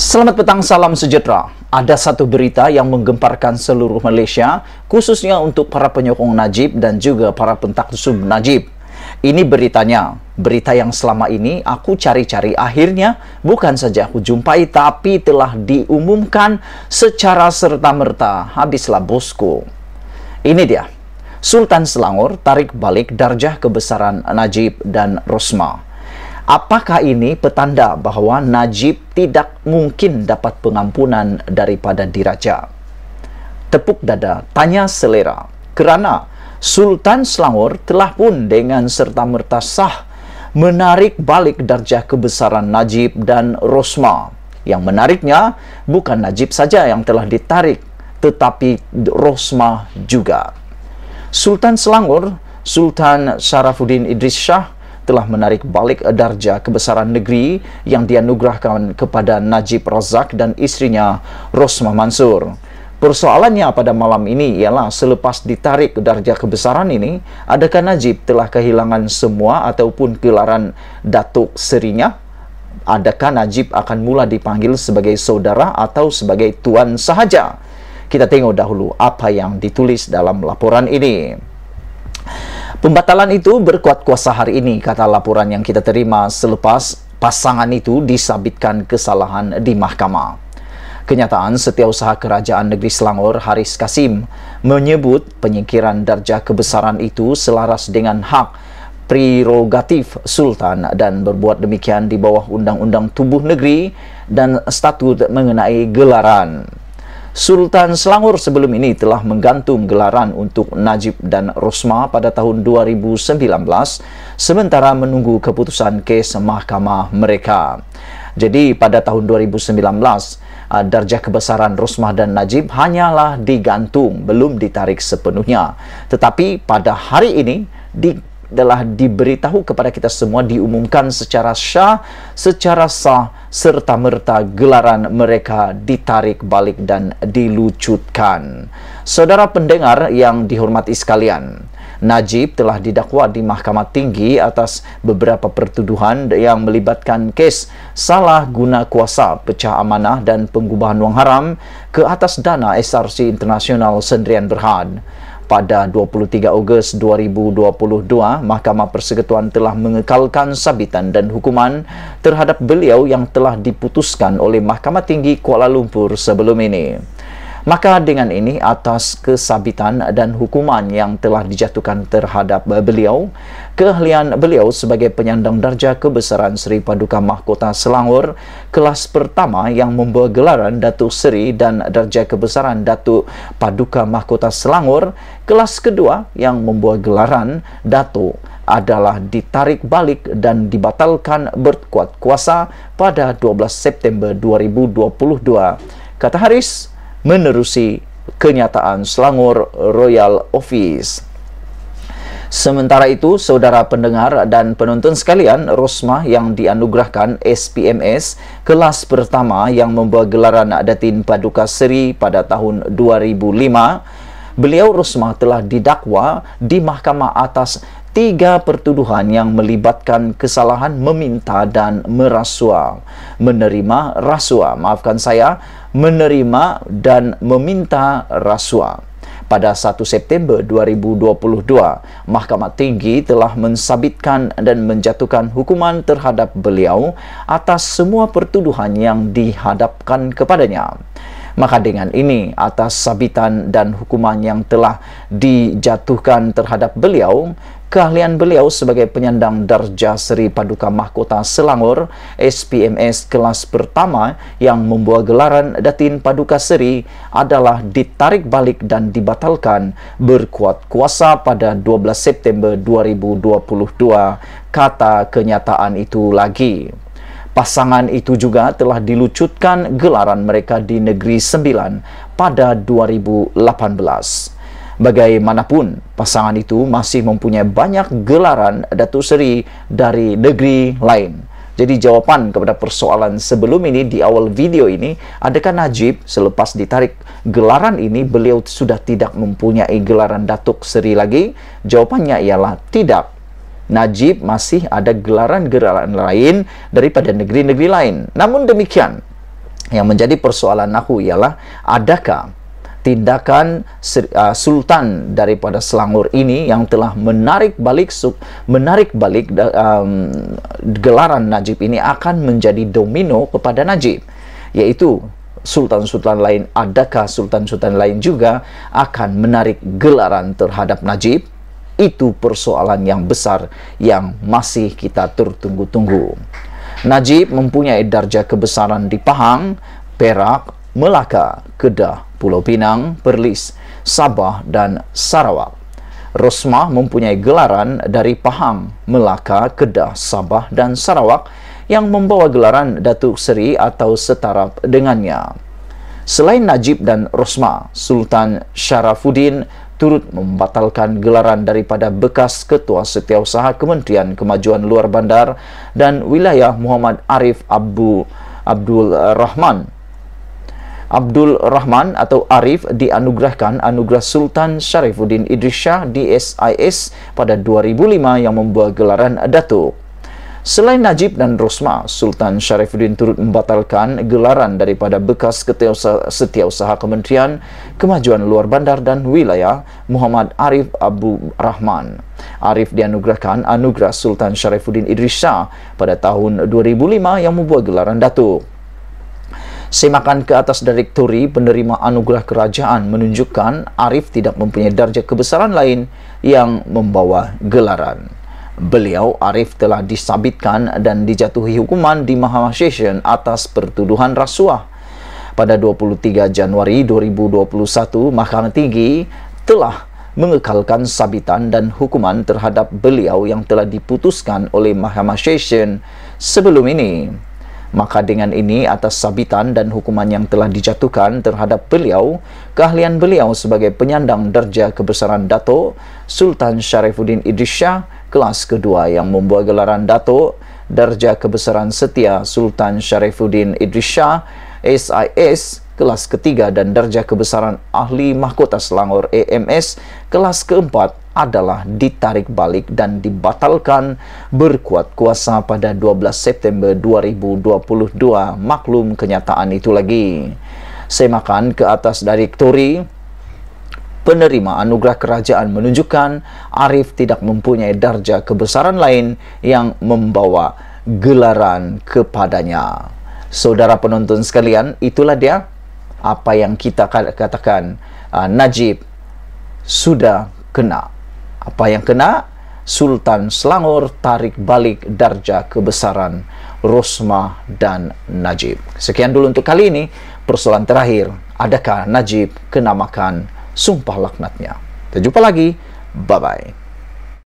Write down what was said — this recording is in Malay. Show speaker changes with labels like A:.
A: Selamat petang, salam sejahtera. Ada satu berita yang menggemparkan seluruh Malaysia, khususnya untuk para penyokong Najib dan juga para pentaklusum Najib. Ini beritanya, berita yang selama ini aku cari-cari akhirnya bukan saja aku jumpai tapi telah diumumkan secara serta-merta. Habislah bosku. Ini dia, Sultan Selangor tarik balik darjah kebesaran Najib dan Rosmah. Apakah ini petanda bahawa Najib tidak mungkin dapat pengampunan daripada diraja? Tepuk dada, tanya selera. Kerana Sultan Selangor telah pun dengan serta merta sah menarik balik darjah kebesaran Najib dan Rosma. Yang menariknya bukan Najib saja yang telah ditarik tetapi Rosma juga. Sultan Selangor, Sultan Syarafuddin Idris Shah telah menarik balik darjah kebesaran negeri yang dianugerahkan kepada Najib Razak dan istrinya Rosmah Mansur. Persoalannya pada malam ini ialah selepas ditarik darjah kebesaran ini, adakah Najib telah kehilangan semua ataupun gelaran Datuk Serinya? Adakah Najib akan mula dipanggil sebagai saudara atau sebagai tuan sahaja? Kita tengok dahulu apa yang ditulis dalam laporan ini. Pembatalan itu berkuat kuasa hari ini, kata laporan yang kita terima selepas pasangan itu disabitkan kesalahan di mahkamah. Kenyataan setiausaha kerajaan negeri Selangor Haris Kasim menyebut penyingkiran darjah kebesaran itu selaras dengan hak prerogatif Sultan dan berbuat demikian di bawah Undang-Undang Tubuh Negeri dan Statut mengenai gelaran. Sultan Selangor sebelum ini telah menggantung gelaran untuk Najib dan Rosma pada tahun 2019 sementara menunggu keputusan kes mahkamah mereka. Jadi pada tahun 2019, ah, darjah kebesaran Rosmah dan Najib hanyalah digantung, belum ditarik sepenuhnya. Tetapi pada hari ini, di telah diberitahu kepada kita semua diumumkan secara syah, secara sah serta merta gelaran mereka ditarik balik dan dilucutkan. Saudara pendengar yang dihormati sekalian, Najib telah didakwa di Mahkamah Tinggi atas beberapa pertuduhan yang melibatkan kes salah guna kuasa pecah amanah dan pengubahan wang haram ke atas dana SRC Internasional sendirian Berhad pada 23 Ogos 2022, Mahkamah Persekutuan telah mengekalkan sabitan dan hukuman terhadap beliau yang telah diputuskan oleh Mahkamah Tinggi Kuala Lumpur sebelum ini. Maka dengan ini atas kesabitan dan hukuman yang telah dijatuhkan terhadap beliau, keahlian beliau sebagai penyandang darjah kebesaran Seri Paduka Mahkota Selangor, kelas pertama yang membawa gelaran Datuk Seri dan darjah kebesaran Datuk Paduka Mahkota Selangor, kelas kedua yang membawa gelaran Datuk adalah ditarik balik dan dibatalkan berkuat kuasa pada 12 September 2022. Kata Haris, menerusi kenyataan Selangor Royal Office. Sementara itu, saudara pendengar dan penonton sekalian, Rosmah yang dianugerahkan SPMS kelas pertama yang membawa gelaran Datin Paduka Seri pada tahun 2005, beliau Rosmah telah didakwa di Mahkamah Atas tiga pertuduhan yang melibatkan kesalahan meminta dan merasuah menerima rasuah maafkan saya menerima dan meminta rasuah pada 1 September 2022, Mahkamah Tinggi telah mensabitkan dan menjatuhkan hukuman terhadap beliau atas semua pertuduhan yang dihadapkan kepadanya. Maka dengan ini atas sabitan dan hukuman yang telah dijatuhkan terhadap beliau, keahlian beliau sebagai penyandang darjah Seri Paduka Mahkota Selangor SPMS kelas pertama yang membawa gelaran Datin Paduka Seri adalah ditarik balik dan dibatalkan berkuat kuasa pada 12 September 2022 kata kenyataan itu lagi. Pasangan itu juga telah dilucutkan gelaran mereka di Negeri Sembilan pada 2018. Bagaimanapun, pasangan itu masih mempunyai banyak gelaran Datu Seri dari negeri lain. Jadi jawaban kepada persoalan sebelum ini di awal video ini, adakah Najib selepas ditarik gelaran ini beliau sudah tidak mempunyai gelaran Datuk Seri lagi? Jawabannya ialah tidak. Najib masih ada gelaran gelaran lain daripada negeri-negeri lain. Namun demikian, yang menjadi persoalan Nahu ialah adakah tindakan uh, sultan daripada Selangor ini yang telah menarik balik menarik balik um, gelaran Najib ini akan menjadi domino kepada Najib yaitu sultan-sultan lain adakah sultan-sultan lain juga akan menarik gelaran terhadap Najib itu persoalan yang besar yang masih kita tertunggu-tunggu. Najib mempunyai darjah kebesaran di Pahang, Perak, Melaka, Kedah, Pulau Pinang, Perlis, Sabah dan Sarawak. Rosmah mempunyai gelaran dari Pahang, Melaka, Kedah, Sabah dan Sarawak yang membawa gelaran Datuk Seri atau setara dengannya. Selain Najib dan Rosmah, Sultan Syarafuddin turut membatalkan gelaran daripada bekas Ketua Setiausaha Kementerian Kemajuan Luar Bandar dan Wilayah Muhammad Arif Abu Abdul Rahman. Abdul Rahman atau Arif dianugerahkan Anugerah Sultan Syarifuddin Idris Shah DSIS pada 2005 yang membuat gelaran Datuk. Selain Najib dan Rosma, Sultan Syarifuddin turut membatalkan gelaran daripada bekas Setiausaha Kementerian Kemajuan Luar Bandar dan Wilayah Muhammad Arif Abu Rahman. Arif dianugerahkan anugerah Sultan Syarifuddin Idris Shah pada tahun 2005 yang membuat gelaran Datuk. Semakan ke atas direktori penerima anugerah kerajaan menunjukkan Arif tidak mempunyai darjah kebesaran lain yang membawa gelaran beliau Arif telah disabitkan dan dijatuhi hukuman di Mahkamah Session atas pertuduhan rasuah. Pada 23 Januari 2021, Mahkamah Tinggi telah mengekalkan sabitan dan hukuman terhadap beliau yang telah diputuskan oleh Mahkamah Session sebelum ini. Maka dengan ini atas sabitan dan hukuman yang telah dijatuhkan terhadap beliau, keahlian beliau sebagai penyandang darjah kebesaran Dato' Sultan Syarifuddin Idris Shah kelas kedua yang membuat gelaran Datuk Darjah Kebesaran Setia Sultan Sharifuddin Idris Shah SIS kelas ketiga dan Darjah Kebesaran Ahli Mahkota Selangor AMS kelas keempat adalah ditarik balik dan dibatalkan berkuat kuasa pada 12 September 2022 maklum kenyataan itu lagi semakan ke atas direktori penerima anugerah kerajaan menunjukkan Arif tidak mempunyai darjah kebesaran lain yang membawa gelaran kepadanya. Saudara penonton sekalian, itulah dia apa yang kita katakan uh, Najib sudah kena. Apa yang kena? Sultan Selangor tarik balik darjah kebesaran Rosma dan Najib. Sekian dulu untuk kali ini. Persoalan terakhir, adakah Najib kena makan? sumpah laknatnya. Kita jumpa lagi. Bye-bye.